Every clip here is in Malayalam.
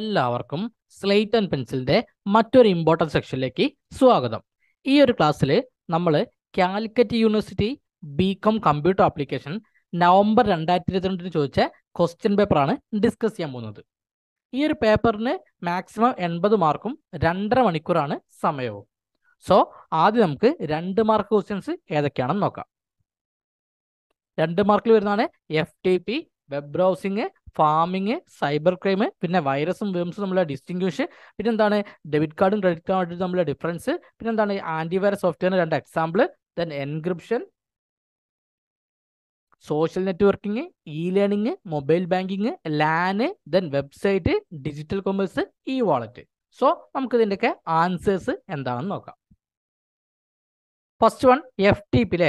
എല്ലാവർക്കും സ്ലേറ്റ് ആൻഡ് പെൻസിലിൻ്റെ മറ്റൊരു ഇമ്പോർട്ടൻറ്റ് സെക്ഷനിലേക്ക് സ്വാഗതം ഈ ഒരു ക്ലാസ്സിൽ നമ്മൾ Calicut university B com computer application November രണ്ടായിരത്തി ഇരുപത്തിരണ്ടിന് ചോദിച്ച ക്വസ്റ്റ്യൻ പേപ്പറാണ് ഡിസ്കസ് ചെയ്യാൻ പോകുന്നത് ഈ ഒരു പേപ്പറിന് മാക്സിമം എൺപത് മാർക്കും രണ്ടര മണിക്കൂറാണ് സമയവും സോ ആദ്യം നമുക്ക് രണ്ട് മാർക്ക് ക്വസ്റ്റ്യൻസ് ഏതൊക്കെയാണെന്ന് നോക്കാം രണ്ട് മാർക്കിൽ വരുന്നതാണ് F T P web browsing pharming cyber crime പിന്നെ വൈറസും വേംസും നമ്മളെ ഡിസ്റ്റിങ്ഷൻ പിന്നെ എന്താണ് ഡെബിറ്റ് കാർഡും ക്രെഡിറ്റ് കാർഡും തമ്മിലുള്ള ഡിഫറൻസ് പിന്നെ എന്താണ് ആന്റിവൈറസ് സോഫ്റ്റ്വെയറിന് രണ്ട് example then encryption social networking e learning mobile banking LAN then website digital commerce e wallet so നമുക്ക് ഇതിൻ്റെയൊക്കെ ആൻസേഴ്സ് എന്താണെന്ന് നോക്കാം first one F T P അല്ലേ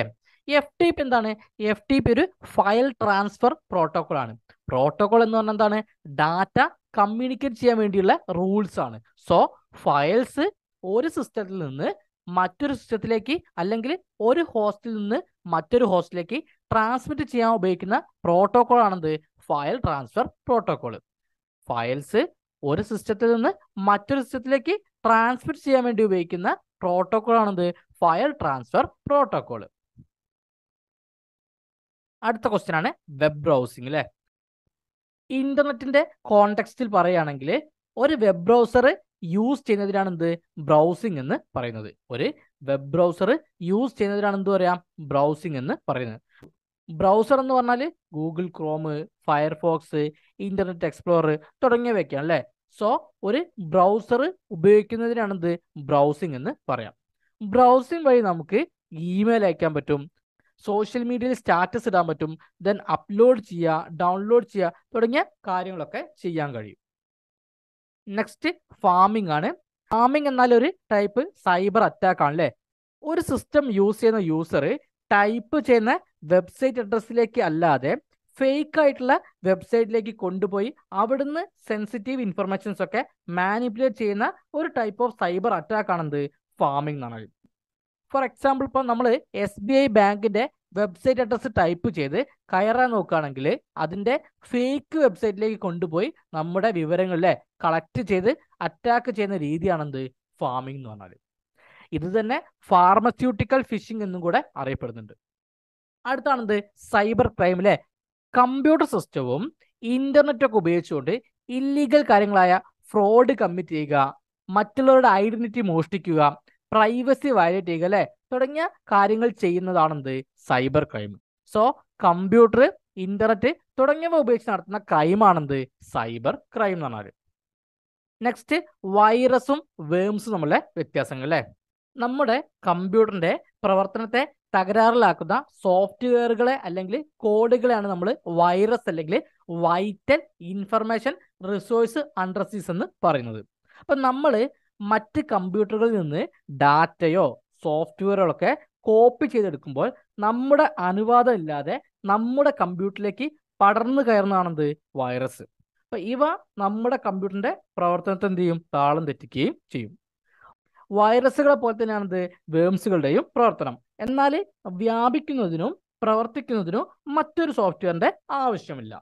എഫ് ടി പി എന്താണ് എഫ് ടി പി ഒരു ഫയൽ ട്രാൻസ്ഫർ പ്രോട്ടോകോൾ ആണ് പ്രോട്ടോകോൾ എന്ന് പറഞ്ഞാൽ എന്താണ് ഡാറ്റ കമ്മ്യൂണിക്കേറ്റ് ചെയ്യാൻ വേണ്ടിയുള്ള റൂൾസ് ആണ് സോ ഫയൽസ് ഒരു സിസ്റ്റത്തിൽ നിന്ന് മറ്റൊരു സിസ്റ്റത്തിലേക്ക് അല്ലെങ്കിൽ ഒരു ഹോസ്റ്റിൽ നിന്ന് മറ്റൊരു ഹോസ്റ്റിലേക്ക് ട്രാൻസ്മിറ്റ് ചെയ്യാൻ ഉപയോഗിക്കുന്ന പ്രോട്ടോകോൾ ആണെന്ത് ഫയൽ ട്രാൻസ്ഫർ പ്രോട്ടോകോൾ ഫയൽസ് ഒരു സിസ്റ്റത്തിൽ നിന്ന് മറ്റൊരു സിസ്റ്റത്തിലേക്ക് ട്രാൻസ്മിറ്റ് ചെയ്യാൻ വേണ്ടി ഉപയോഗിക്കുന്ന പ്രോട്ടോകോൾ ആണെന്ത് ഫയൽ ട്രാൻസ്ഫർ പ്രോട്ടോകോൾ അടുത്ത ക്വസ്റ്റ്യൻ ആണ് വെബ് ബ്രൗസിംഗ് അല്ലെ ഇന്റർനെറ്റിന്റെ കോണ്ടെക്സ്റ്റിൽ പറയുകയാണെങ്കിൽ ഒരു വെബ് ബ്രൗസർ യൂസ് ചെയ്യുന്നതിനാണ് എന്ത് ബ്രൗസിംഗ് എന്ന് പറയുന്നത് ഒരു വെബ് ബ്രൗസർ യൂസ് ചെയ്യുന്നതിനാണ് എന്ത് പറയാം ബ്രൗസിംഗ് എന്ന് പറയുന്നത് ബ്രൗസർ എന്ന് പറഞ്ഞാൽ Google Chrome Firefox Internet Explorer തുടങ്ങിയവയൊക്കെയാണ് അല്ലേ സോ ഒരു ബ്രൗസർ ഉപയോഗിക്കുന്നതിനാണ് എന്ത് ബ്രൗസിംഗ് എന്ന് പറയാം ബ്രൗസിംഗ് വഴി നമുക്ക് ഇമെയിൽ അയക്കാൻ പറ്റും സോഷ്യൽ മീഡിയയിൽ സ്റ്റാറ്റസ് ഇടാൻ പറ്റും ദെൻ അപ്ലോഡ് ചെയ്യുക ഡൗൺലോഡ് ചെയ്യുക തുടങ്ങിയ കാര്യങ്ങളൊക്കെ ചെയ്യാൻ കഴിയും നെക്സ്റ്റ് ഫാമിംഗ് ആണ് ഫാമിംഗ് എന്നാൽ ഒരു ടൈപ്പ് സൈബർ അറ്റാക്ക് ആണ് അല്ലേ ഒരു സിസ്റ്റം യൂസ് ചെയ്യുന്ന യൂസർ ടൈപ്പ് ചെയ്യുന്ന വെബ്സൈറ്റ് അഡ്രസ്സിലേക്ക് അല്ലാതെ ഫേക്ക് ആയിട്ടുള്ള വെബ്സൈറ്റിലേക്ക് കൊണ്ടുപോയി അവിടുന്ന് സെൻസിറ്റീവ് ഇൻഫർമേഷൻസ് ഒക്കെ മാനിപ്പുലേറ്റ് ചെയ്യുന്ന ഒരു ടൈപ്പ് ഓഫ് സൈബർ അറ്റാക്ക് ആണെന്ത് ഫാമിംഗ് എന്നാണ് ഫോർ എക്സാമ്പിൾ ഇപ്പോൾ നമ്മൾ എസ് ബി ഐ ബാങ്കിൻ്റെ വെബ്സൈറ്റ് അഡ്രസ്സ് ടൈപ്പ് ചെയ്ത് കയറാൻ നോക്കുകയാണെങ്കിൽ അതിൻ്റെ ഫേക്ക് വെബ്സൈറ്റിലേക്ക് കൊണ്ടുപോയി നമ്മുടെ വിവരങ്ങളിലെ കളക്ട് ചെയ്ത് അറ്റാക്ക് ചെയ്യുന്ന രീതിയാണെന്ത് ഫാമിംഗ് എന്ന് പറഞ്ഞാൽ ഇത് തന്നെ ഫാർമസ്യൂട്ടിക്കൽ ഫിഷിംഗ് എന്നും കൂടെ അറിയപ്പെടുന്നുണ്ട് അടുത്താണെന്ത് സൈബർ ക്രൈമിലെ കമ്പ്യൂട്ടർ സിസ്റ്റവും ഒക്കെ ഉപയോഗിച്ചുകൊണ്ട് ഇല്ലീഗൽ കാര്യങ്ങളായ ഫ്രോഡ് കമ്മിറ്റ് ചെയ്യുക മറ്റുള്ളവരുടെ ഐഡന്റിറ്റി മോഷ്ടിക്കുക പ്രൈവസി വയലേറ്റ് ചെയ്യുക അല്ലെ തുടങ്ങിയ കാര്യങ്ങൾ ചെയ്യുന്നതാണ് എന്ത് cyber crime so computer internet തുടങ്ങിയവ ഉപയോഗിച്ച് നടത്തുന്ന ക്രൈമാണെന്ത് സൈബർ ക്രൈം എന്ന് പറഞ്ഞാൽ നെക്സ്റ്റ് വൈറസും വേംസും നമ്മളെ വ്യത്യാസങ്ങൾ അല്ലെ നമ്മുടെ കമ്പ്യൂട്ടറിന്റെ പ്രവർത്തനത്തെ തകരാറിലാക്കുന്ന സോഫ്റ്റ്വെയറുകളെ അല്ലെങ്കിൽ കോഡുകളെയാണ് നമ്മൾ വൈറസ് അല്ലെങ്കിൽ വൈറ്റൽ ഇൻഫർമേഷൻ റിസോഴ്സ് അണ്ടർസീസ് എന്ന് പറയുന്നത് അപ്പം നമ്മൾ മറ്റ് കമ്പ്യൂട്ടറുകളിൽ നിന്ന് ഡാറ്റയോ സോഫ്റ്റ്വെയറുകളൊക്കെ കോപ്പി ചെയ്തെടുക്കുമ്പോൾ നമ്മുടെ അനുവാദം ഇല്ലാതെ നമ്മുടെ കമ്പ്യൂട്ടറിലേക്ക് പടർന്നു കയറുന്നതാണെന്ത് വൈറസ് അപ്പൊ ഇവ നമ്മുടെ കമ്പ്യൂട്ടറിന്റെ പ്രവർത്തനത്തെ എന്ത് ചെയ്യും താളം തെറ്റിക്കുകയും ചെയ്യും വൈറസുകളെ പോലെ തന്നെയാണത് വേംസുകളുടെയും പ്രവർത്തനം എന്നാൽ വ്യാപിക്കുന്നതിനും പ്രവർത്തിക്കുന്നതിനും മറ്റൊരു സോഫ്റ്റ്വെയറിന്റെ ആവശ്യമില്ല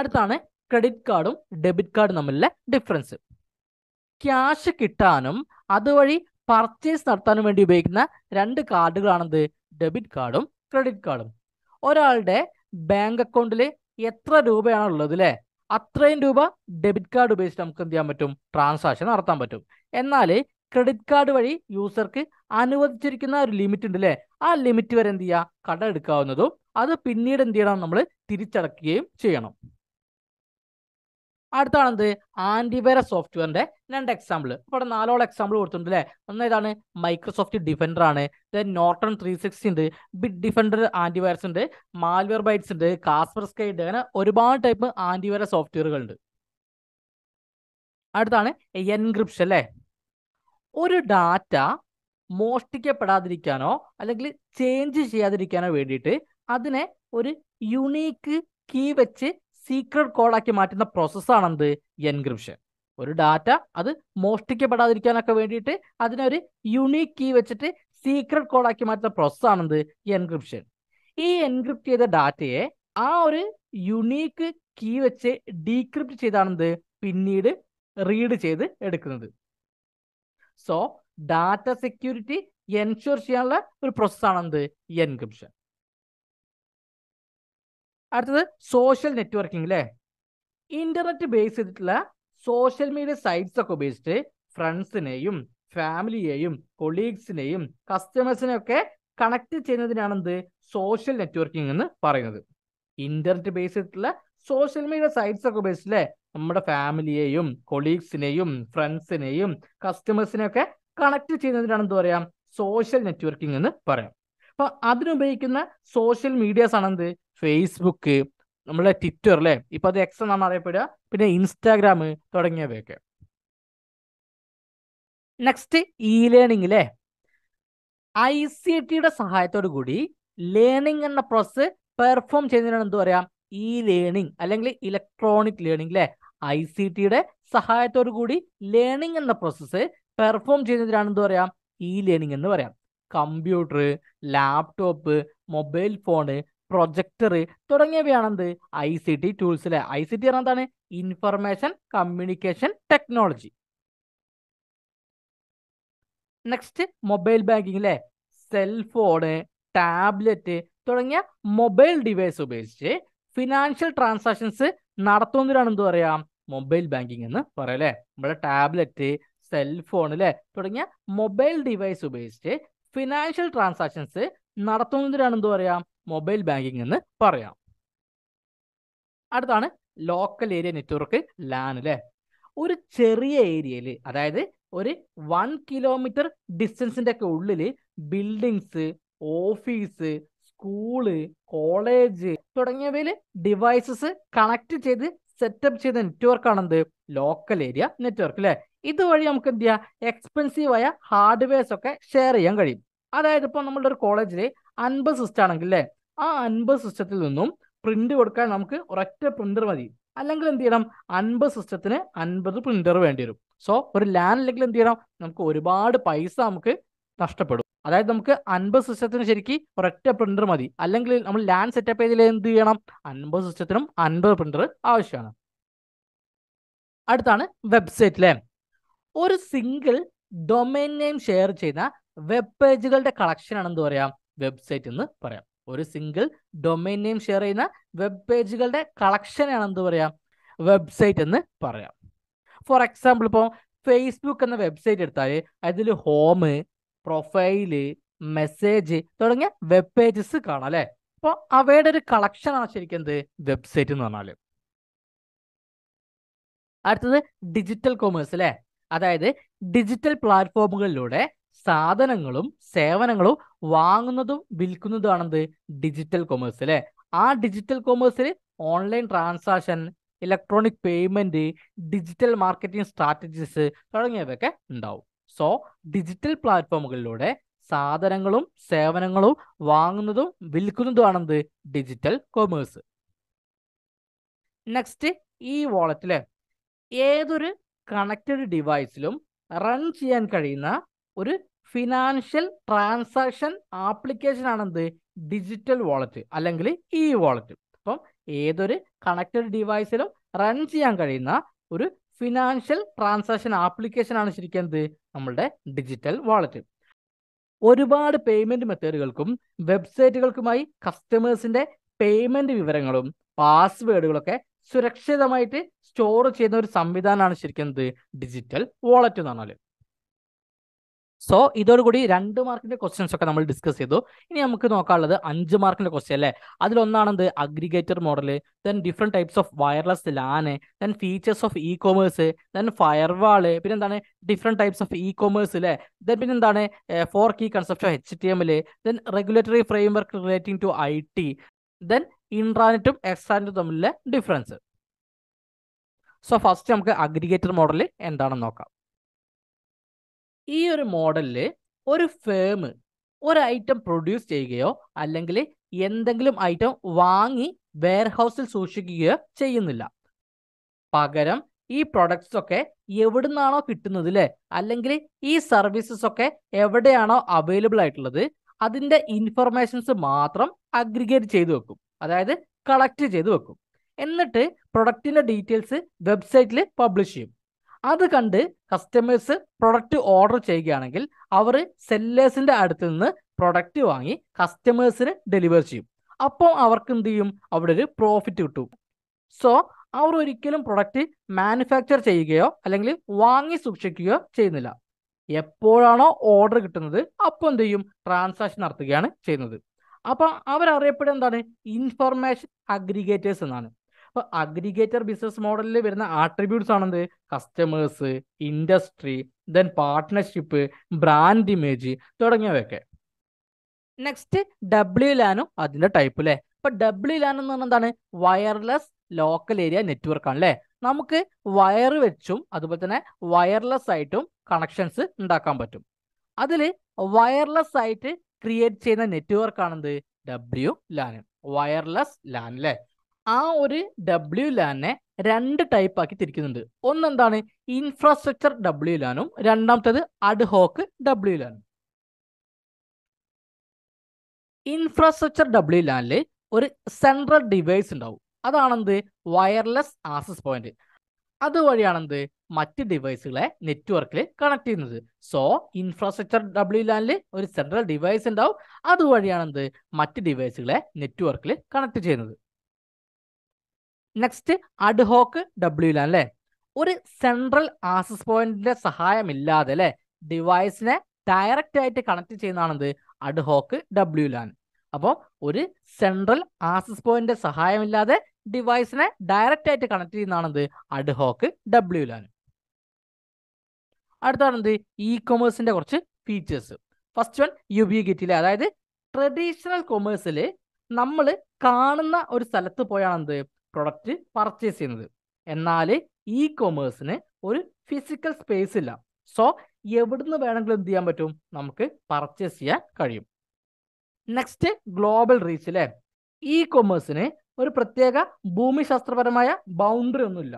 അടുത്താണ് ക്രെഡിറ്റ് കാർഡും ഡെബിറ്റ് കാർഡും തമ്മിലുള്ള ഡിഫറൻസ് ക്യാഷ് കിട്ടാനും അതുവഴി പർച്ചേസ് നടത്താനും വേണ്ടി ഉപയോഗിക്കുന്ന രണ്ട് കാർഡുകളാണെന്ത് ഡെബിറ്റ് കാർഡും ക്രെഡിറ്റ് കാർഡും ഒരാളുടെ ബാങ്ക് അക്കൗണ്ടിൽ എത്ര രൂപയാണ് ഉള്ളത് അല്ലേ അത്രയും രൂപ ഡെബിറ്റ് കാർഡ് ഉപയോഗിച്ച് നമുക്ക് എന്ത് ചെയ്യാൻ പറ്റും ട്രാൻസാക്ഷൻ നടത്താൻ പറ്റും എന്നാൽ ക്രെഡിറ്റ് കാർഡ് വഴി യൂസർക്ക് അനുവദിച്ചിരിക്കുന്ന ഒരു ലിമിറ്റ് ഉണ്ട് അല്ലേ ആ ലിമിറ്റ് വരെ എന്ത് ചെയ്യുക കടം എടുക്കാവുന്നതും അത് പിന്നീട് എന്ത് ചെയ്യണം നമ്മൾ തിരിച്ചടക്കുകയും ചെയ്യണം അടുത്താണെന്ത് ആന്റിവൈറസ് സോഫ്റ്റ്വെയറിന്റെ രണ്ട് എക്സാമ്പിൾ ഇവിടെ നാലോളം എക്സാമ്പിൾ കൊടുത്തിട്ടുണ്ട് അല്ലേ ഒന്നേതാണ് മൈക്രോസോഫ്റ്റ് ഡിഫൻഡർ ആണ് ദെൻ നോർട്ടൺ ത്രീ സിക്സ്റ്റി ഉണ്ട് ബിറ്റ് ഡിഫൻഡർ ആന്റിവൈറസ് ഉണ്ട് മാൽവെയർ ബൈറ്റ്സ് ഉണ്ട് കാസ്പർ സ്കൈഡ് അങ്ങനെ ഒരുപാട് ടൈപ്പ് ആന്റിവൈറസ് സോഫ്റ്റ്വെയറുകൾ ഉണ്ട് അടുത്താണ് എൻക്രിപ്ഷൻ അല്ലേ ഒരു ഡാറ്റ മോഷ്ടിക്കപ്പെടാതിരിക്കാനോ അല്ലെങ്കിൽ ചേഞ്ച് ചെയ്യാതിരിക്കാനോ വേണ്ടിയിട്ട് അതിനെ ഒരു യുണീക്ക് കീ വെച്ച് സീക്രട്ട് കോഡാക്കി മാറ്റുന്ന പ്രോസസ്സാണ് എന്ത് എൻക്രിപ്ഷൻ ഒരു ഡാറ്റ അത് മോഷ്ടിക്കപ്പെടാതിരിക്കാനൊക്കെ വേണ്ടിയിട്ട് അതിനൊരു യുണീക്ക് കീ വെച്ചിട്ട് സീക്രട്ട് കോഡാക്കി മാറ്റുന്ന പ്രോസസ്സാണെന്ത് എൻക്രിപ്ഷൻ ഈ എൻക്രിപ്റ്റ് ചെയ്ത ഡാറ്റയെ ആ ഒരു യുണീക്ക് കീ വെച്ച് ഡീക്രിപ്റ്റ് ചെയ്താണെന്ത് പിന്നീട് റീഡ് ചെയ്ത് എടുക്കുന്നത് സോ ഡാറ്റ സെക്യൂരിറ്റി എൻഷുർ ചെയ്യാനുള്ള ഒരു പ്രോസസ്സാണെന്ത് എൻക്രിപ്ഷൻ അടുത്തത് സോഷ്യൽ നെറ്റ്വർക്കിംഗ് അല്ലേ ഇന്റർനെറ്റ് ബേസ് ചെയ്തിട്ടുള്ള സോഷ്യൽ മീഡിയ സൈറ്റ്സ് ഒക്കെ ഉപയോഗിച്ചിട്ട് ഫ്രണ്ട്സിനെയും ഫാമിലിയെയും കൊളീഗ്സിനെയും കസ്റ്റമേഴ്സിനെയും ഒക്കെ കണക്ട് ചെയ്യുന്നതിനാണ് എന്ത് സോഷ്യൽ നെറ്റ്വർക്കിംഗ് എന്ന് പറയുന്നത് ഇന്റർനെറ്റ് ബേസ് ചെയ്തിട്ടുള്ള സോഷ്യൽ മീഡിയ സൈറ്റ്സ് ഒക്കെ ഉപയോഗിച്ചിട്ടില്ലേ നമ്മുടെ ഫാമിലിയെയും കൊളീഗ്സിനെയും ഫ്രണ്ട്സിനെയും കസ്റ്റമേഴ്സിനെയൊക്കെ കണക്ട് ചെയ്യുന്നതിനാണ് എന്ത് പറയാം സോഷ്യൽ നെറ്റ്വർക്കിംഗ് എന്ന് പറയാം അപ്പൊ അതിനുപയോഗിക്കുന്ന സോഷ്യൽ മീഡിയസ് ആണ് എന്ത് ഫേസ്ബുക്ക് നമ്മുടെ ട്വിറ്റർ അല്ലേ ഇപ്പൊ അത് എക്സ് എന്നാണ് അറിയപ്പെടുക പിന്നെ ഇൻസ്റ്റാഗ്രാം തുടങ്ങിയവയൊക്കെ നെക്സ്റ്റ് ഇ ലേണിംഗ് അല്ലേ ഐ സി ടിയുടെ സഹായത്തോടു കൂടി ലേണിംഗ് എന്ന പ്രോസസ് പെർഫോം ചെയ്യുന്നതിനാണ് എന്ത് പറയാം ഇ ലേണിംഗ് അല്ലെങ്കിൽ ഇലക്ട്രോണിക് ലേണിംഗ് അല്ലെ ഐ സി ടിയുടെ സഹായത്തോടു കൂടി ലേണിംഗ് എന്ന പ്രോസസ്സ് പെർഫോം ചെയ്യുന്നതിനാണ് എന്ത് പറയാം ഇ ലേണിംഗ് എന്ന് പറയാം computer laptop mobile phone projector തുടങ്ങിയവയാണെന്ത് ഐ സി ടി അല്ലെ ഐ സി ടി എന്താണ് information communication technology next mobile banking അല്ലെ സെൽഫോണ് ടാബ്ലറ്റ് തുടങ്ങിയ മൊബൈൽ ഡിവൈസ് ഉപയോഗിച്ച് ഫിനാൻഷ്യൽ ട്രാൻസാക്ഷൻസ് നടത്തുന്നതിനാണ് എന്ത് പറയാം മൊബൈൽ ബാങ്കിങ് എന്ന് പറയാം അല്ലെ നമ്മുടെ ടാബ്ലറ്റ് സെൽഫോൺ അല്ലെ തുടങ്ങിയ മൊബൈൽ ഡിവൈസ് ഉപയോഗിച്ച് ഫിനാൻഷ്യൽ ട്രാൻസാക്ഷൻസ് നടത്തുന്നതിനാണ് എന്ത് പറയാം മൊബൈൽ ബാങ്കിങ് എന്ന് പറയാം അടുത്താണ് ലോക്കൽ ഏരിയ നെറ്റ്വർക്ക് ലാൻ അല്ലേ ഒരു ചെറിയ ഏരിയയിൽ അതായത് ഒരു വൺ കിലോമീറ്റർ ഡിസ്റ്റൻസിൻ്റെ ഒക്കെ ഉള്ളിൽ ബിൽഡിങ്സ് ഓഫീസ് സ്കൂള് കോളേജ് തുടങ്ങിയവയിൽ ഡിവൈസസ് കണക്ട് ചെയ്ത് സെറ്റപ്പ് ചെയ്ത നെറ്റ്വർക്കാണ് എന്ത് ലോക്കൽ ഏരിയ നെറ്റ്വർക്ക് അല്ലേ ഇതുവഴി നമുക്ക് എന്ത് ചെയ്യാം എക്സ്പെൻസീവ് ആയ ഹാർഡ്വെയർസ് ഒക്കെ ഷെയർ ചെയ്യാൻ കഴിയും അതായത് ഇപ്പോൾ നമ്മളുടെ ഒരു കോളേജിൽ അൻപ സിസ്റ്റം ആണെങ്കിൽ അല്ലേ ആ അൻപത് സിസ്റ്റത്തിൽ നിന്നും പ്രിന്റ് കൊടുക്കാൻ നമുക്ക് ഒരൊറ്റ പ്രിന്റർ മതി അല്ലെങ്കിൽ എന്ത് ചെയ്യണം അൻപത് സിസ്റ്റത്തിന് അൻപത് പ്രിന്റർ വേണ്ടി വരും സോ ഒരു ലാൻഡ് അല്ലെങ്കിൽ എന്ത് ചെയ്യണം നമുക്ക് ഒരുപാട് പൈസ നമുക്ക് നഷ്ടപ്പെടും അതായത് നമുക്ക് അൻപത് സിസ്റ്റത്തിന് ശരിക്ക് ഒരൊറ്റ പ്രിന്റർ മതി അല്ലെങ്കിൽ നമ്മൾ ലാൻഡ് സെറ്റപ്പ് ചെയ്തതിൽ എന്ത് ചെയ്യണം അൻപത് സിസ്റ്റത്തിനും അൻപത് പ്രിന്റർ ആവശ്യമാണ് അടുത്താണ് വെബ്സൈറ്റ് വെബ്സൈറ്റിലെ ഒരു സിംഗിൾ ഡൊമൈൻ നെയിം ഷെയർ ചെയ്യുന്ന വെബ് പേജുകളുടെ കളക്ഷൻ ആണ് എന്ത് പറയാം വെബ്സൈറ്റ് എന്ന് പറയാം ഒരു സിംഗിൾ ഡൊമൈൻ നെയിം ഷെയർ ചെയ്യുന്ന വെബ് പേജുകളുടെ കളക്ഷനാണ് എന്ത് പറയാം വെബ്സൈറ്റ് എന്ന് പറയാം ഫോർ എക്സാമ്പിൾ ഇപ്പോൾ ഫേസ്ബുക്ക് എന്ന വെബ്സൈറ്റ് എടുത്താൽ അതിൽ ഹോം പ്രൊഫൈല് മെസ്സേജ് തുടങ്ങിയ വെബ് പേജസ് കാണാം അല്ലേ അപ്പോൾ അവയുടെ ഒരു കളക്ഷനാണ് ശരിക്കും എന്ത് വെബ്സൈറ്റ് എന്ന് പറഞ്ഞാൽ അടുത്തത് ഡിജിറ്റൽ കൊമേഴ്സ് അല്ലേ അതായത് ഡിജിറ്റൽ പ്ലാറ്റ്ഫോമുകളിലൂടെ സാധനങ്ങളും സേവനങ്ങളും വാങ്ങുന്നതും വിൽക്കുന്നതുമാണെന്ത് ഡിജിറ്റൽ കൊമേഴ്സ് അല്ലെ ആ ഡിജിറ്റൽ കൊമേഴ്സിൽ online transaction electronic payment digital marketing strategies തുടങ്ങിയവയൊക്കെ ഉണ്ടാവും സോ ഡിജിറ്റൽ പ്ലാറ്റ്ഫോമുകളിലൂടെ സാധനങ്ങളും സേവനങ്ങളും വാങ്ങുന്നതും വിൽക്കുന്നതുമാണെന്ത് ഡിജിറ്റൽ കൊമേഴ്സ് നെക്സ്റ്റ് ഈ വാളറ്റില് ഏതൊരു കണക്റ്റഡ് ഡിവൈസിലും റൺ ചെയ്യാൻ കഴിയുന്ന ഒരു ഫിനാൻഷ്യൽ ട്രാൻസാക്ഷൻ ആപ്ലിക്കേഷൻ ആണ് എന്ത് ഡിജിറ്റൽ വാളറ്റ് അല്ലെങ്കിൽ ഇ വാളറ്റ് അപ്പം ഏതൊരു കണക്റ്റഡ് ഡിവൈസിലും റൺ ചെയ്യാൻ കഴിയുന്ന ഒരു ഫിനാൻഷ്യൽ ട്രാൻസാക്ഷൻ ആപ്ലിക്കേഷൻ ആണ് ശരിക്കും എന്ത് നമ്മളുടെ ഡിജിറ്റൽ വാളറ്റ് ഒരുപാട് പേയ്മെന്റ് മെത്തേഡുകൾക്കും വെബ്സൈറ്റുകൾക്കുമായി കസ്റ്റമേഴ്സിന്റെ പേയ്മെന്റ് വിവരങ്ങളും പാസ്വേഡുകളൊക്കെ സുരക്ഷിതമായിട്ട് സ്റ്റോർ ചെയ്യുന്ന ഒരു സംവിധാനമാണ് ശരിക്കും എന്ത് ഡിജിറ്റൽ വാളറ്റ് എന്ന് പറഞ്ഞാൽ സോ ഇതോടുകൂടി രണ്ട് മാർക്കിന്റെ ക്വസ്റ്റ്യൻസ് ഒക്കെ നമ്മൾ ഡിസ്കസ് ചെയ്തു ഇനി നമുക്ക് നോക്കാനുള്ളത് അഞ്ച് മാർക്കിന്റെ ക്വസ്റ്റ്യൻ അല്ലേ അതിലൊന്നാണെന്ത് aggregator model then different types of wireless LAN then features of e commerce then firewall പിന്നെ എന്താണ് different types of e commerce അല്ലേ ദെൻ പിന്നെ എന്താണ് four key concept of H T എമ്മിൽ then regulatory framework relating to I T then ഇൻട്രാനെറ്റും എക്സ്ട്രാനെറ്റും തമ്മിലെ ഡിഫറൻസ് സോ ഫസ്റ്റ് നമുക്ക് അഗ്രിഗേറ്റർ മോഡൽ എന്താണെന്ന് നോക്കാം ഈ ഒരു മോഡലിൽ ഒരു ഫേം ഒരു ഐറ്റം പ്രൊഡ്യൂസ് ചെയ്യുകയോ അല്ലെങ്കിൽ എന്തെങ്കിലും ഐറ്റം വാങ്ങി വെയർഹൗസിൽ സൂക്ഷിക്കുകയോ ചെയ്യുന്നില്ല പകരം ഈ പ്രൊഡക്ട്സ് ഒക്കെ എവിടുന്നാണോ കിട്ടുന്നത് അല്ലേ അല്ലെങ്കിൽ ഈ സർവീസസ് ഒക്കെ എവിടെയാണോ അവൈലബിൾ ആയിട്ടുള്ളത് അതിൻ്റെ ഇൻഫർമേഷൻസ് മാത്രം അഗ്രിഗേറ്റ് ചെയ്തു വെക്കും അതായത് കളക്ട് ചെയ്ത് വെക്കും എന്നിട്ട് പ്രൊഡക്റ്റിൻ്റെ ഡീറ്റെയിൽസ് വെബ്സൈറ്റിൽ പബ്ലിഷ് ചെയ്യും അത് കണ്ട് കസ്റ്റമേഴ്സ് പ്രൊഡക്റ്റ് ഓർഡർ ചെയ്യുകയാണെങ്കിൽ അവർ സെല്ലേഴ്സിൻ്റെ അടുത്ത് നിന്ന് പ്രൊഡക്റ്റ് വാങ്ങി കസ്റ്റമേഴ്സിന് ഡെലിവർ ചെയ്യും അപ്പോൾ അവർക്ക് എന്ത് ചെയ്യും അവിടെ ഒരു പ്രോഫിറ്റ് കിട്ടും സോ അവർ ഒരിക്കലും പ്രൊഡക്റ്റ് മാനുഫാക്ചർ ചെയ്യുകയോ അല്ലെങ്കിൽ വാങ്ങി സൂക്ഷിക്കുകയോ ചെയ്യുന്നില്ല എപ്പോഴാണോ ഓർഡർ കിട്ടുന്നത് അപ്പോൾ എന്ത് ചെയ്യും ട്രാൻസാക്ഷൻ നടത്തുകയാണ് ചെയ്യുന്നത് അപ്പം അവരറിയപ്പെടുന്നത് എന്താണ് ഇൻഫർമേഷൻ അഗ്രിഗേറ്റേഴ്സ് എന്നാണ് അപ്പൊ അഗ്രിഗേറ്റർ ബിസിനസ് മോഡലിൽ വരുന്ന ആട്രിബ്യൂട്ട്സ് ആണെന്ത് customers industry then partnership brand image തുടങ്ങിയവയൊക്കെ നെക്സ്റ്റ് ഡബ്ല്യു ലാനും അതിന്റെ ടൈപ്പ് അല്ലേ അപ്പൊ ഡബ്ല്യു ലാൻ എന്ന് പറഞ്ഞാൽ എന്താണ് വയർലെസ് ലോക്കൽ ഏരിയ നെറ്റ്വർക്ക് ആണ് അല്ലേ നമുക്ക് വയർ വെച്ചും അതുപോലെ തന്നെ വയർലെസ് ആയിട്ടും കണക്ഷൻസ് ഉണ്ടാക്കാൻ പറ്റും അതിൽ വയർലെസ് ആയിട്ട് ക്രിയേറ്റ് ചെയ്യുന്ന നെറ്റ്വർക്ക് ആണെന്ത് ഡബ്ല്യു ലാൻ വയർലെസ് ലാൻ അല്ലേ ആ ഒരു ഡബ്ല്യു ലാനെ രണ്ട് ടൈപ്പ് ആക്കി തിരിക്കുന്നുണ്ട് ഒന്നെന്താണ് ഇൻഫ്രാസ്ട്രക്ചർ ഡബ്ല്യു ലാനും രണ്ടാമത്തേത് അഡ്ഹോക്ക് ഡബ്ല്യു ലാനും ഇൻഫ്രാസ്ട്രക്ചർ ഡബ്ല്യു ലാനിൽ ഒരു സെൻട്രൽ ഡിവൈസ് ഉണ്ടാവും അതാണെന്ത് വയർലെസ് ആക്സസ് പോയിന്റ് അതുവഴിയാണെന്ത് മറ്റ് ഡിവൈസുകളെ നെറ്റ്വർക്കിൽ കണക്ട് ചെയ്യുന്നത് സോ ഇൻഫ്രാസ്ട്രക്ചർ ഡബ്ല്യു ലാനിൽ ഒരു സെൻട്രൽ ഡിവൈസ് ഉണ്ടാവും അതുവഴിയാണെന്ത് മറ്റ് ഡിവൈസുകളെ നെറ്റ്വർക്കിൽ കണക്ട് ചെയ്യുന്നത് നെക്സ്റ്റ് അഡ്ഹോക്ക് ലാൻ അല്ലേ ഒരു സെൻട്രൽ ആക്സസ് പോയിന്റിന്റെ സഹായമില്ലാതെ അല്ലെ ഡിവൈസിനെ ഡയറക്റ്റ് ആയിട്ട് കണക്ട് ചെയ്യുന്നതാണെന്ത് അഡ്ഹോക്ക് ലാൻ അപ്പോൾ ഒരു സെൻട്രൽ ആക്സസ് പോയിന്റിന്റെ സഹായമില്ലാതെ ഡിവൈസിനെ ഡയറക്റ്റ് ആയിട്ട് കണക്ട് ചെയ്യുന്നതാണെന്ത് അഡ്ഹോക്ക് ലാൻ അടുത്താണെന്ത് ഇ കൊമേഴ്സിന്റെ കുറച്ച് ഫീച്ചേഴ്സ് ഫസ്റ്റ് വൺ യു ബി ഗിറ്റിലെ അതായത് ട്രഡീഷണൽ കൊമേഴ്സിൽ നമ്മൾ കാണുന്ന ഒരു സ്ഥലത്ത് പോയാണെന്ത് പ്രൊഡക്റ്റ് പർച്ചേസ് ചെയ്യുന്നത് എന്നാൽ ഇ കൊമേഴ്സിന് ഒരു ഫിസിക്കൽ സ്പേസ് ഇല്ല സോ എവിടുന്ന് വേണമെങ്കിലും എന്ത് ചെയ്യാൻ പറ്റും നമുക്ക് പർച്ചേസ് ചെയ്യാൻ കഴിയും നെക്സ്റ്റ് ഗ്ലോബൽ റീച്ച് അല്ലേ ഇ കൊമേഴ്സിന് ഒരു പ്രത്യേക ഭൂമിശാസ്ത്രപരമായ ബൗണ്ടറി ഒന്നുമില്ല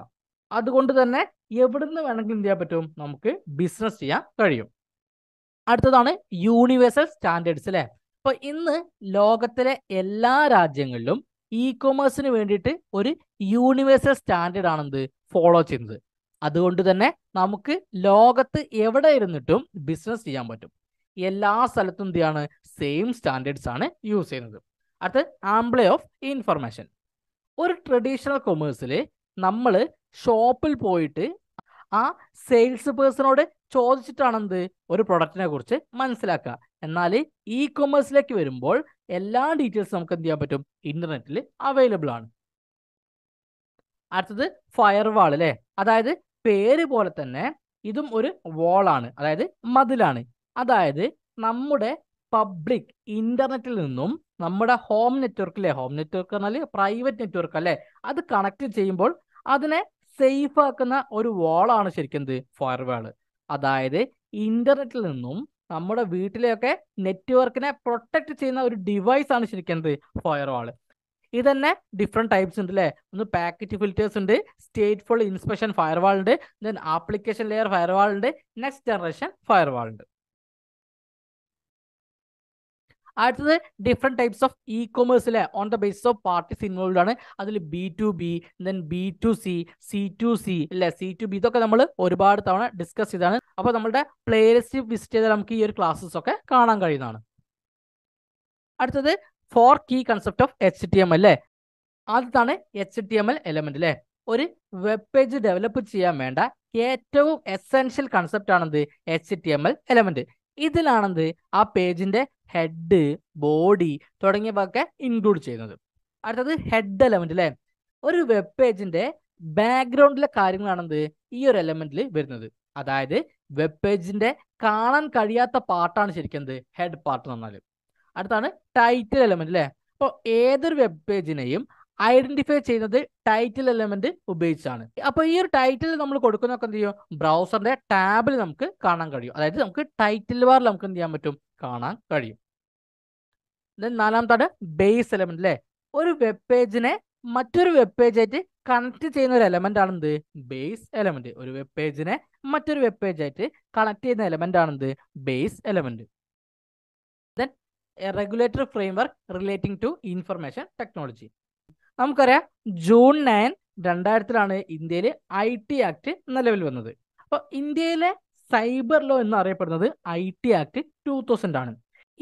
അതുകൊണ്ട് തന്നെ എവിടുന്ന് വേണമെങ്കിലും എന്ത് ചെയ്യാൻ പറ്റും നമുക്ക് ബിസിനസ് ചെയ്യാൻ കഴിയും അടുത്തതാണ് യൂണിവേഴ്സൽ സ്റ്റാൻഡേർഡ്സ് അല്ലേ അപ്പൊ ഇന്ന് ലോകത്തിലെ എല്ലാ രാജ്യങ്ങളിലും ഇ കോമേഴ്സിന് വേണ്ടിയിട്ട് ഒരു യൂണിവേഴ്സൽ സ്റ്റാൻഡേർഡ് ആണ് ഫോളോ ചെയ്യുന്നത് അതുകൊണ്ട് തന്നെ നമുക്ക് ലോകത്ത് എവിടെ ഇരുന്നിട്ടും ബിസിനസ് ചെയ്യാൻ പറ്റും എല്ലാ സ്ഥലത്തും എന്താണ് സെയിം സ്റ്റാൻഡേർഡ്സ് ആണ് യൂസ് ചെയ്യുന്നത് അടുത്ത് ആംപ്ലേ ഓഫ് ഇൻഫർമേഷൻ ഒരു ട്രഡീഷണൽ കൊമേഴ്സിൽ നമ്മൾ ഷോപ്പിൽ പോയിട്ട് ആ സെയിൽസ് പേഴ്സണോട് ചോദിച്ചിട്ടാണ് ഒരു പ്രൊഡക്റ്റിനെ കുറിച്ച് മനസ്സിലാക്കുക എന്നാൽ ഇ കൊമേഴ്സിലേക്ക് വരുമ്പോൾ എല്ലാ ഡീറ്റെയിൽസും നമുക്ക് എന്ത് ചെയ്യാൻ പറ്റും ഇന്റർനെറ്റിൽ അവൈലബിൾ ആണ് അടുത്തത് ഫയർവാൾ അല്ലേ അതായത് പേര് പോലെ തന്നെ ഇതും ഒരു വാളാണ് അതായത് മതിലാണ് അതായത് നമ്മുടെ പബ്ലിക് ഇന്റർനെറ്റിൽ നിന്നും നമ്മുടെ ഹോം നെറ്റ്വർക്ക് അല്ലേ ഹോം നെറ്റ്വർക്ക് എന്നാൽ പ്രൈവറ്റ് നെറ്റ്വർക്ക് അല്ലേ അത് കണക്ട് ചെയ്യുമ്പോൾ അതിനെ സേഫ് ആക്കുന്ന ഒരു വാളാണ് ശരിക്കും എന്ത് ഫയർവാൾ അതായത് ഇന്റർനെറ്റിൽ നിന്നും നമ്മുടെ വീട്ടിലെയൊക്കെ നെറ്റ്വർക്കിനെ പ്രൊട്ടക്ട് ചെയ്യുന്ന ഒരു ഡിവൈസ് ആണ് ശരിക്കും എന്ത് ഫയർ വാള് ഇത് തന്നെ ടൈപ്സ് ഉണ്ട് അല്ലേ ഒന്ന് പാക്കറ്റ് ഫിൽറ്റേഴ്സ് ഉണ്ട് സ്റ്റേറ്റ് ഫുൾ ഇൻസ്പെക്ഷൻ ഫയർവാൾ ഉണ്ട് ദെൻ ആപ്ലിക്കേഷൻ ലെയർ ഫയർവാൾ ഉണ്ട് നെക്സ്റ്റ് ജനറേഷൻ ഫയർവാൾ ഉണ്ട് അടുത്തത് ഡിഫറെൻറ്റ് ടൈപ്സ് ഓഫ് ഇ കൊമേഴ്സിലെ on the basis of parties involve ആണ് അതിൽ B to B then B to C C to C അല്ലെ സി ടു ബി ഇതൊക്കെ നമ്മൾ ഒരുപാട് തവണ ഡിസ്കസ് ചെയ്താണ് അപ്പോൾ നമ്മളുടെ പ്ലേലിസ്റ്റ് വിസിറ്റ് ചെയ്താൽ നമുക്ക് ഈ ഒരു ക്ലാസ്സസ് ഒക്കെ കാണാൻ കഴിയുന്നതാണ് അടുത്തത് four key concept of H T M അല്ലേ ആദ്യത്താണ് H T M L element അല്ലേ ഒരു വെബ് പേജ് ഡെവലപ്പ് ചെയ്യാൻ വേണ്ട ഏറ്റവും എസെൻഷ്യൽ കൺസെപ്റ്റ് ആണെന്ത് H T M L element ഇതിലാണെന്ത് ആ പേജിന്റെ ഹെഡ് ബോഡി തുടങ്ങിയവയൊക്കെ ഇൻക്ലൂഡ് ചെയ്യുന്നത് അടുത്തത് ഹെഡ് എലമെന്റ് അല്ലെ ഒരു വെബ് പേജിന്റെ ബാക്ക്ഗ്രൗണ്ടിലെ കാര്യങ്ങളാണെന്ത് ഈ ഒരു എലമെന്റിൽ വരുന്നത് അതായത് വെബ് പേജിന്റെ കാണാൻ കഴിയാത്ത പാർട്ടാണ് ശരിക്കും ഹെഡ് പാർട്ട് എന്ന് പറഞ്ഞാൽ അടുത്താണ് ടൈറ്റിൽ എലമെന്റ് അല്ലെ അപ്പോൾ ഏതൊരു വെബ് പേജിനെയും ഐഡന്റിഫൈ ചെയ്യുന്നത് ടൈറ്റിൽ എലമെന്റ് ഉപയോഗിച്ചാണ് അപ്പോൾ ഈ ഒരു ടൈറ്റിൽ നമ്മൾ കൊടുക്കുന്നൊക്കെ എന്ത് ചെയ്യും ബ്രൗസറിന്റെ ടാബിൽ നമുക്ക് കാണാൻ കഴിയും അതായത് നമുക്ക് ടൈറ്റിൽ ബാറിൽ നമുക്ക് എന്ത് ചെയ്യാൻ പറ്റും കാണാൻ കഴിയും ദെൻ ബേസ് എലമെന്റ് അല്ലെ ഒരു വെബ് പേജിനെ മറ്റൊരു വെബ് പേജായിട്ട് കണക്ട് ചെയ്യുന്ന ഒരു എലമെന്റ് ആണെന്ത് ബേസ് എലമെന്റ് ഒരു വെബ് പേജിനെ മറ്റൊരു വെബ് പേജായിട്ട് കണക്ട് ചെയ്യുന്ന എലമെന്റ് ആണെന്ത് base element then regulator framework relating to information technology നമുക്കറിയാം ജൂൺ നയൻ രണ്ടായിരത്തിലാണ് ഇന്ത്യയിൽ ഐ ടി ആക്ട് നിലവിൽ വന്നത് അപ്പോൾ ഇന്ത്യയിലെ സൈബർ ലോ എന്ന് അറിയപ്പെടുന്നത് I T act two thousand ആണ്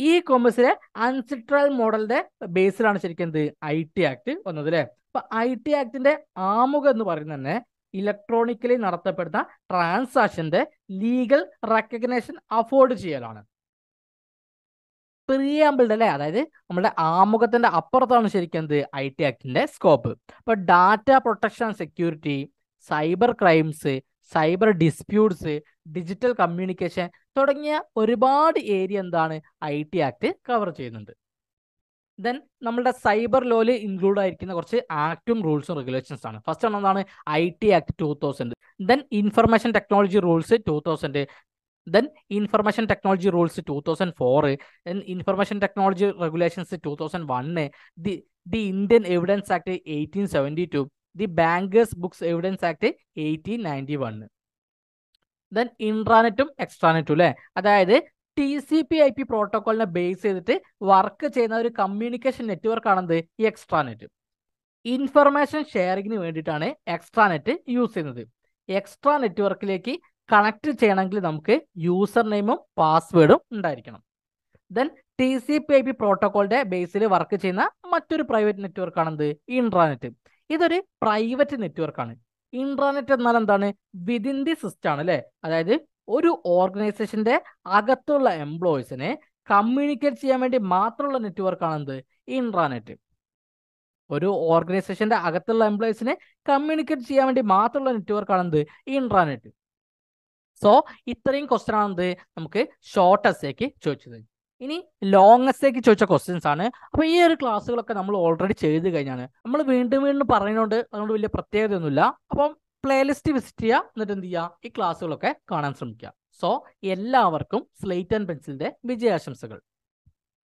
ഈ കോമേഴ്സിലെ അൺസിട്രൽ മോഡലിന്റെ ബേസിലാണ് ശരിക്കും എന്ത് ഐ ടി ആക്ട് വന്നത് അല്ലേ അപ്പൊ ഐ ടി ആക്ടിന്റെ ആമുഖം എന്ന് പറയുന്നത് തന്നെ ഇലക്ട്രോണിക്കലി നടത്തപ്പെടുന്ന ട്രാൻസാക്ഷന്റെ ലീഗൽ റെക്കഗ്നേഷൻ അഫോർഡ് ചെയ്യലാണ് പ്രിയാമ്പിളുടെ അല്ലെ അതായത് നമ്മുടെ ആമുഖത്തിന്റെ അപ്പുറത്താണ് ശരിക്കും എന്ത് ഐ ടി ആക്ടിന്റെ സ്കോപ്പ് അപ്പൊ data protection and security cyber crimes cyber disputes digital communication തുടങ്ങിയ ഒരുപാട് ഏരിയ എന്താണ് ഐ ടി ആക്ട് കവർ ചെയ്യുന്നുണ്ട് ദെൻ നമ്മുടെ സൈബർ ലോയിൽ ഇൻക്ലൂഡ് ആയിരിക്കുന്ന കുറച്ച് ആക്റ്റും റൂൾസും റെഗുലേഷൻസ് ആണ് ഫസ്റ്റ് ആണ് എന്താണ് I T act two thousand then information technology rules two thousand then information technology rules two thousand four information technology regulations two thousand one the the Indian evidence act eighteen seventy two the bankers books evidence act eighteen ninety one then ഇൻട്രാനെറ്റും എക്സ്ട്രാനെറ്റും അല്ലേ അതായത് T C P I P പ്രോട്ടോക്കോളിനെ ബേസ് ചെയ്തിട്ട് വർക്ക് ചെയ്യുന്ന ഒരു കമ്മ്യൂണിക്കേഷൻ നെറ്റ്വർക്ക് ആണെന്ത് ഈ എക്സ്ട്രാനെറ്റ് ഇൻഫർമേഷൻ ഷെയറിങ്ങിന് വേണ്ടിയിട്ടാണ് എക്സ്ട്രാനെറ്റ് യൂസ് ചെയ്യുന്നത് എക്സ്ട്രാ നെറ്റ്വർക്കിലേക്ക് കണക്ട് ചെയ്യണമെങ്കിൽ നമുക്ക് യൂസർ നെയിമും പാസ്വേഡും ഉണ്ടായിരിക്കണം then T C P I P പ്രോട്ടോകോളിന്റെ ബേസിൽ വർക്ക് ചെയ്യുന്ന മറ്റൊരു പ്രൈവറ്റ് നെറ്റ്വർക്കാണ് എന്ത് ഇൻട്രാനെറ്റ് ഇതൊരു പ്രൈവറ്റ് നെറ്റ്വർക്കാണ് ഇൻട്രാനെറ്റ് എന്നാൽ എന്താണ് വിതിൻ ദി സിസ്റ്റം ആണ് അല്ലേ അതായത് ഒരു ഓർഗനൈസേഷന്റെ അകത്തുള്ള എംപ്ലോയിസിനെ കമ്മ്യൂണിക്കേറ്റ് ചെയ്യാൻ വേണ്ടി മാത്രമുള്ള നെറ്റ്വർക്കാണ് എന്ത് ഇൻട്രാനെറ്റ് ഒരു ഓർഗനൈസേഷന്റെ അകത്തുള്ള എംപ്ലോയീസിനെ കമ്മ്യൂണിക്കേറ്റ് ചെയ്യാൻ വേണ്ടി മാത്രമുള്ള നെറ്റ്വർക്കാണ് എന്ത് ഇൻട്രാനെറ്റ് സോ ഇത്രയും ക്വസ്റ്റൻ ആണ് എന്ത് നമുക്ക് ഷോർട്ടസ്റ്റേക്ക് ചോദിച്ചത് ഇനി ലോങ്ങസ്റ്റേക്ക് ചോദിച്ച ക്വസ്റ്റ്യൻസ് ആണ് അപ്പൊ ഈ ഒരു ക്ലാസ്സുകളൊക്കെ നമ്മൾ ഓൾറെഡി ചെയ്ത് കഴിഞ്ഞാണ് നമ്മൾ വീണ്ടും വീണ്ടും പറയുന്നതുകൊണ്ട് അതുകൊണ്ട് വലിയ പ്രത്യേകതയൊന്നുമില്ല അപ്പം പ്ലേലിസ്റ്റ് വിസിറ്റ് ചെയ്യുക എന്നിട്ട് എന്ത് ചെയ്യുക ഈ ക്ലാസ്സുകളൊക്കെ കാണാൻ ശ്രമിക്കുക സോ എല്ലാവർക്കും സ്ലേറ്റ് ആൻഡ് പെൻസിലിന്റെ വിജയാശംസകൾ